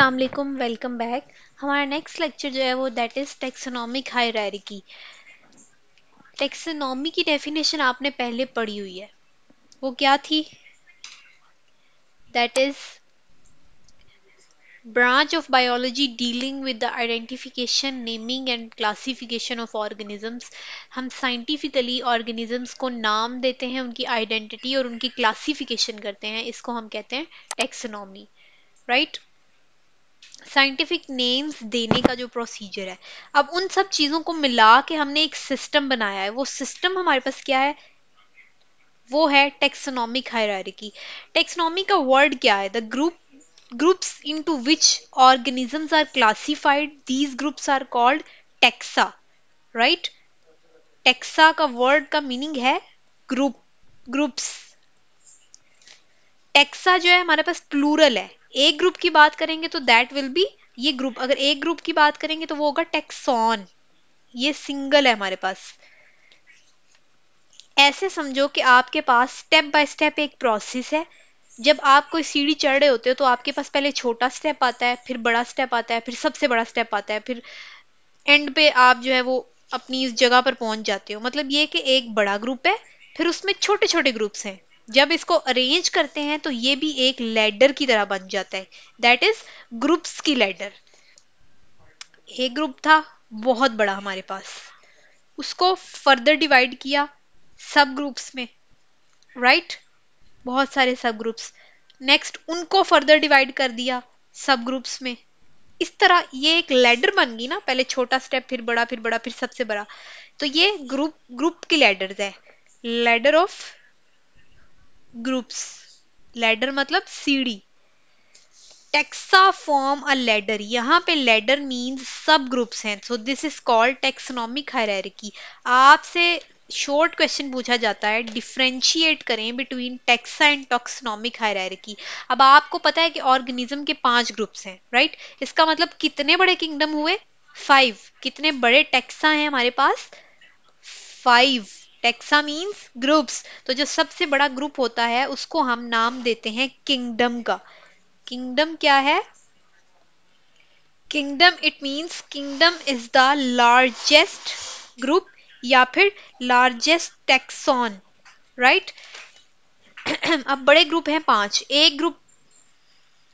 असलकम welcome back हमारा next lecture जो है वो that is taxonomic hierarchy taxonomy की डेफिनेशन आपने पहले पढ़ी हुई है वो क्या थी that is branch of biology dealing with the identification naming and classification of organisms हम साइंटिफिकली ऑर्गेनिजम्स को नाम देते हैं उनकी आइडेंटिटी और उनकी क्लासिफिकेशन करते हैं इसको हम कहते हैं taxonomy right right? Scientific names देने का जो प्रोसीजर है अब उन सब चीजों को मिला के हमने एक सिस्टम बनाया है वो सिस्टम हमारे पास क्या है वो है टेक्सोनॉमिक हायरार्की टेक्सोनॉमी का वर्ड क्या है the group groups into which organisms are classified these groups are called taxa right taxa का वर्ड का मीनिंग है ग्रुप ग्रुप्स टेक्सा जो है हमारे पास प्लूरल है एक ग्रुप की बात करेंगे तो दैट विल बी ये ग्रुप अगर एक ग्रुप की बात करेंगे तो वो होगा टेक्सॉन ये सिंगल है हमारे पास ऐसे समझो कि आपके पास स्टेप बाय स्टेप एक प्रोसेस है जब आप कोई सीढ़ी चढ़ रहे होते हो तो आपके पास पहले छोटा स्टेप आता है फिर बड़ा स्टेप आता है फिर सबसे बड़ा स्टेप आता है फिर एंड पे आप जो है वो अपनी इस जगह पर पहुंच जाते हो मतलब ये कि एक बड़ा ग्रुप है फिर उसमें छोटे छोटे ग्रुप्स हैं जब इसको अरेंज करते हैं तो ये भी एक लेडर की तरह बन जाता है दैट इज ग्रुप्स की लेडर एक ग्रुप था बहुत बड़ा हमारे पास उसको फर्दर डिवाइड किया सब ग्रुप्स में राइट right? बहुत सारे सब ग्रुप्स नेक्स्ट उनको फर्दर डिवाइड कर दिया सब ग्रुप्स में इस तरह ये एक लेडर बन गई ना पहले छोटा स्टेप फिर बड़ा फिर बड़ा फिर सबसे बड़ा तो ये ग्रुप ग्रुप की लेडर है लेडर ऑफ ग्रुप्स लेडर मतलब सीढ़ी टेक्सा फॉर्म अ लेडर यहाँ पे लेडर मीन्स सब ग्रुप्स हैं so this is called taxonomic hierarchy आपसे शॉर्ट क्वेश्चन पूछा जाता है डिफ्रेंशिएट करें between taxa and taxonomic hierarchy अब आपको पता है कि ऑर्गेनिज्म के पांच ग्रुप्स हैं राइट इसका मतलब कितने बड़े किंगडम हुए फाइव कितने बड़े टेक्सा हैं हमारे पास फाइव टेक्सा मीन्स ग्रुप्स तो जो सबसे बड़ा ग्रुप होता है उसको हम नाम देते हैं किंगडम का किंगडम क्या है kingdom it means kingdom is the largest group या फिर लार्जेस्ट टेक्सॉन राइट अब बड़े ग्रुप हैं पांच एक ग्रुप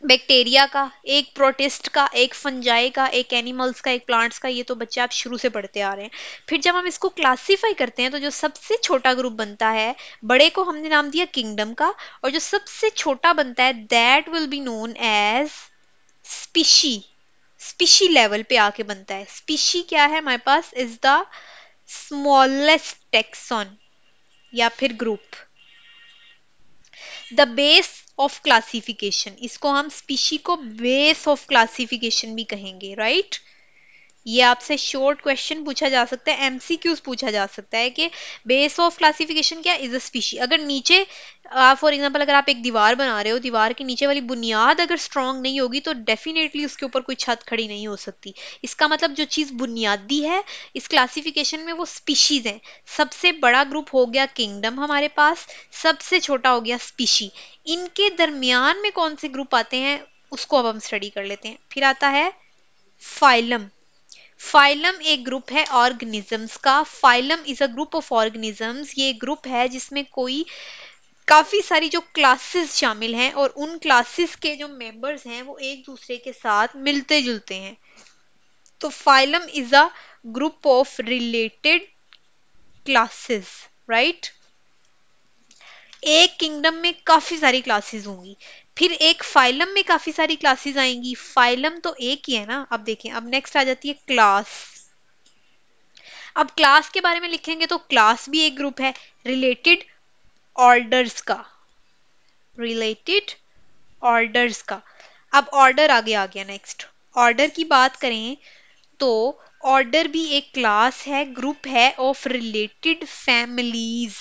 बैक्टीरिया का एक प्रोटिस्ट का एक फंजाई का एक एनिमल्स का एक प्लांट्स का ये तो बच्चे आप शुरू से पढ़ते आ रहे हैं फिर जब हम इसको क्लासिफाई करते हैं तो जो सबसे छोटा ग्रुप बनता है बड़े को हमने नाम दिया किंगडम का और जो सबसे छोटा बनता है that will be known as species species level पे आके बनता है स्पीशी क्या है हमारे पास इज द स्मॉलेस्ट टेक्सॉन या फिर group the base of classification इसको हम स्पीशी को बेस ऑफ क्लासिफिकेशन भी कहेंगे राइट right? ये आपसे शॉर्ट क्वेश्चन पूछा जा सकता है एमसीक्यूज पूछा जा सकता है कि बेस ऑफ क्लासिफिकेशन क्या इज अ स्पीशी अगर नीचे आप फॉर एग्जांपल अगर आप एक दीवार बना रहे हो दीवार के नीचे वाली बुनियाद अगर स्ट्रांग नहीं होगी तो डेफिनेटली उसके ऊपर कोई छत खड़ी नहीं हो सकती इसका मतलब जो चीज़ बुनियादी है इस क्लासिफिकेशन में वो स्पीशीज़ हैं सबसे बड़ा ग्रुप हो गया किंगडम हमारे पास सबसे छोटा हो गया स्पीशी इनके दरमियान में कौन से ग्रुप आते हैं उसको अब हम स्टडी कर लेते हैं फिर आता है फाइलम फाइलम एक ग्रुप है ऑर्गेनिजम्स का phylum is a group of organisms ये ग्रुप है जिसमें कोई काफ़ी सारी जो क्लासेस शामिल हैं और उन क्लासेस के जो मेंबर्स हैं वो एक दूसरे के साथ मिलते जुलते हैं तो phylum is a group of related classes right एक किंगडम में काफ़ी सारी क्लासेस होंगी फिर एक फाइलम में काफी सारी क्लासेस आएंगी फाइलम तो एक ही है ना अब देखें अब नेक्स्ट आ जाती है क्लास अब क्लास के बारे में लिखेंगे तो क्लास भी एक ग्रुप है रिलेटेड ऑर्डर्स का रिलेटेड ऑर्डर्स का अब ऑर्डर आगे आ गया नेक्स्ट ऑर्डर की बात करें तो ऑर्डर भी एक क्लास है ग्रुप है of related families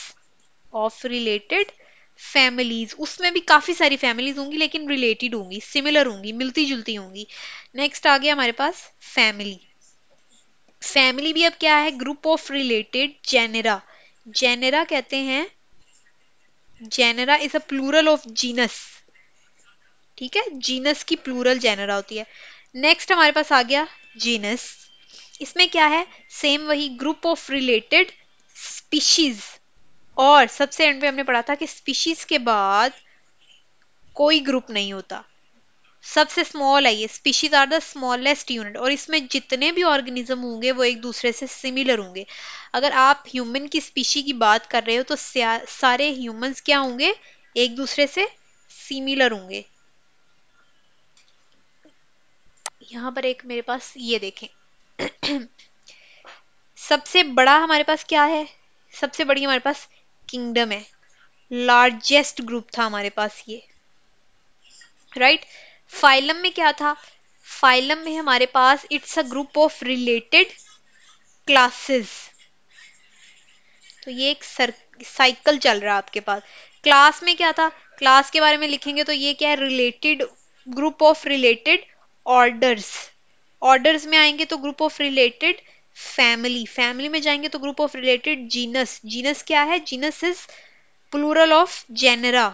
of related families उसमें भी काफ़ी सारी फैमिलीज होंगी लेकिन रिलेटेड होंगी सिमिलर होंगी मिलती जुलती होंगी नेक्स्ट आ गया हमारे पास फैमिली फैमिली भी अब क्या है group of related genera genera कहते हैं genera is a plural of genus ठीक है जीनस की प्लूरल जेनेरा होती है नेक्स्ट हमारे पास आ गया जीनस इसमें क्या है सेम वही ग्रुप ऑफ रिलेटेड स्पीशीज और सबसे एंड पे हमने पढ़ा था कि स्पीशीज के बाद कोई ग्रुप नहीं होता सबसे स्मॉल है ये species are the smallest unit और इसमें जितने भी ऑर्गेनिज्म होंगे वो एक दूसरे से सिमिलर होंगे अगर आप ह्यूमन की स्पीशी की बात कर रहे हो तो सारे ह्यूमंस क्या होंगे एक दूसरे से सिमिलर होंगे यहाँ पर एक मेरे पास ये देखें सबसे बड़ा हमारे पास क्या है सबसे बड़ी हमारे पास किंगडम है लार्जेस्ट ग्रुप था हमारे पास ये राइट right? फाइलम में क्या था फाइलम में हमारे पास it's a group of related classes तो ये एक साइकिल चल रहा है आपके पास क्लास में क्या था क्लास के बारे में लिखेंगे तो ये क्या है related group of related orders orders में आएंगे तो group of related family family में जाएंगे तो group of related genus genus क्या है genus is plural of genera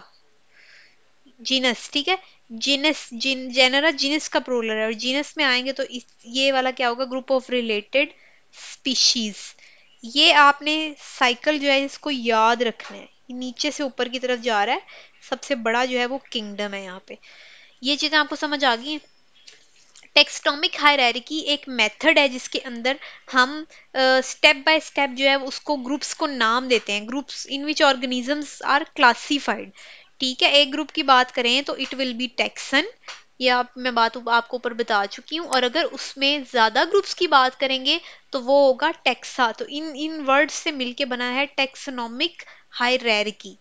genus ठीक है जीनस जीन जेनरा जीनस का प्लूरल है और जीनस में आएंगे तो इस, ये वाला क्या होगा ग्रुप ऑफ रिलेटेड स्पीशीज ये आपने साइकिल जो है इसको याद रखना है नीचे से ऊपर की तरफ जा रहा है सबसे बड़ा जो है वो किंगडम है यहाँ पे ये चीज़ें आपको समझ आ गई हैं टेक्सटॉमिक हायरार्की एक मेथड है जिसके अंदर हम स्टेप बाय स्टेप जो है उसको ग्रुप्स को नाम देते हैं groups in which organisms are classified ठीक है एक ग्रुप की बात करें तो इट विल बी टेक्सन ये आप मैं बात आपको ऊपर बता चुकी हूँ और अगर उसमें ज़्यादा ग्रुप्स की बात करेंगे तो वो होगा टेक्सा तो इन इन वर्ड्स से मिलके बना है टैक्सोनॉमिक हायरार्की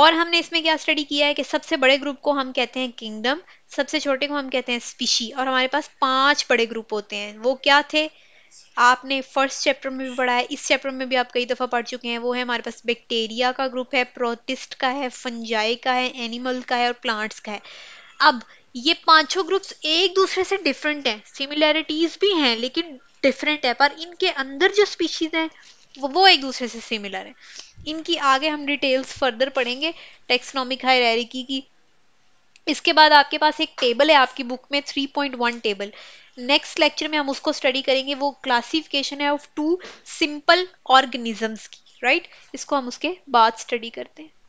और हमने इसमें क्या स्टडी किया है कि सबसे बड़े ग्रुप को हम कहते हैं किंगडम सबसे छोटे को हम कहते हैं स्पीशी और हमारे पास पांच बड़े ग्रुप होते हैं वो क्या थे आपने फर्स्ट चैप्टर में भी पढ़ा है इस चैप्टर में भी आप कई दफ़ा पढ़ चुके हैं वो है हमारे पास बैक्टीरिया का ग्रुप है प्रोटिस्ट का है फंजाई का है एनिमल का है और प्लांट्स का है अब ये पांचों ग्रुप्स एक दूसरे से डिफरेंट हैं सिमिलैरिटीज़ भी हैं लेकिन डिफरेंट है पर इनके अंदर जो स्पीशीज़ हैं वो, वो एक दूसरे से सिमिलर है इनकी आगे हम डिटेल्स फर्दर पढ़ेंगे टेक्सनॉमिक हायरार्की की इसके बाद आपके पास एक टेबल है आपकी बुक में 3.1 टेबल नेक्स्ट लेक्चर में हम उसको स्टडी करेंगे वो क्लासिफिकेशन है ऑफ टू सिंपल ऑर्गेनिजम्स की राइट right? इसको हम उसके बाद स्टडी करते हैं